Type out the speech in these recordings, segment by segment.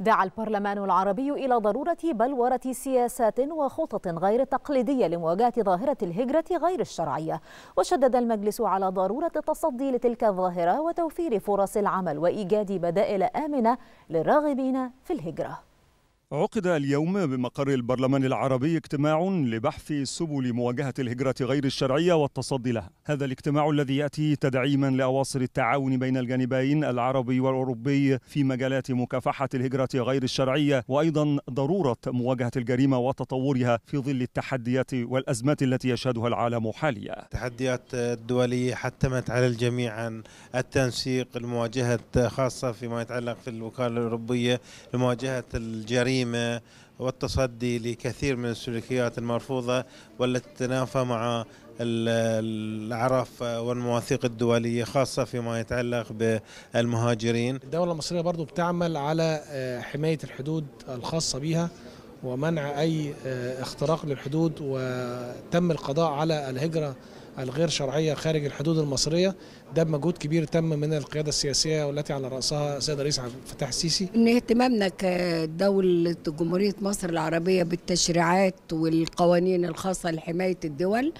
دعا البرلمان العربي إلى ضرورة بلورة سياسات وخطط غير تقليدية لمواجهة ظاهرة الهجرة غير الشرعية وشدد المجلس على ضرورة التصدي لتلك الظاهرة وتوفير فرص العمل وإيجاد بدائل آمنة للراغبين في الهجرة عقد اليوم بمقر البرلمان العربي اجتماع لبحث سبل مواجهة الهجرة غير الشرعية والتصدي لها هذا الاجتماع الذي يأتي تدعيما لأواصر التعاون بين الجانبين العربي والأوروبي في مجالات مكافحة الهجرة غير الشرعية وأيضا ضرورة مواجهة الجريمة وتطورها في ظل التحديات والأزمات التي يشهدها العالم حاليا التحديات الدولية حتمت على الجميع عن التنسيق المواجهة خاصة فيما يتعلق في الوكالة الأوروبية لمواجهة الجريمة الجريمه والتصدي لكثير من السلوكيات المرفوضه والتي تتنافى مع العرف والمواثيق الدوليه خاصه فيما يتعلق بالمهاجرين. الدوله المصريه برضو بتعمل على آه، حمايه الحدود الخاصه بها ومنع أي آه، اختراق للحدود وتم القضاء على الهجرة الغير شرعية خارج الحدود المصرية ده بمجهود كبير تم من القيادة السياسية والتي على رأسها السيد الرئيس عبد الفتاح السيسي إن اهتمامنا كدولة آه، جمهورية مصر العربية بالتشريعات والقوانين الخاصة لحماية الدول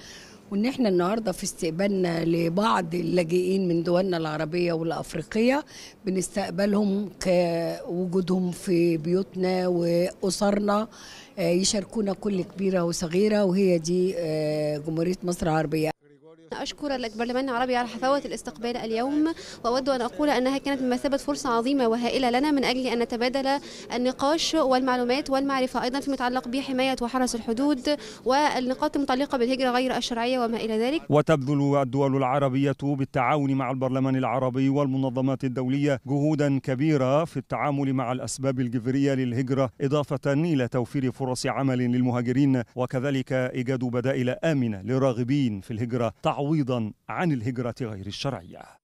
وان احنا النهارده في استقبالنا لبعض اللاجئين من دولنا العربيه والافريقيه بنستقبلهم كوجودهم في بيوتنا واسرنا آه، يشاركونا كل كبيره وصغيره وهي دي آه، جمهوريه مصر العربيه أشكر لك برلمان العربي على حفاوة الاستقبال اليوم وأود أن أقول أنها كانت بمثابة فرصة عظيمة وهائلة لنا من أجل أن نتبادل النقاش والمعلومات والمعرفة أيضا فيما يتعلق بحماية وحرس الحدود والنقاط المتعلقة بالهجرة غير الشرعية وما إلى ذلك وتبذل الدول العربية بالتعاون مع البرلمان العربي والمنظمات الدولية جهودا كبيرة في التعامل مع الأسباب الجذرية للهجرة إضافة إلى توفير فرص عمل للمهاجرين وكذلك إيجاد بدائل آمنة للراغبين في الهجرة تعويضا عن الهجرة غير الشرعية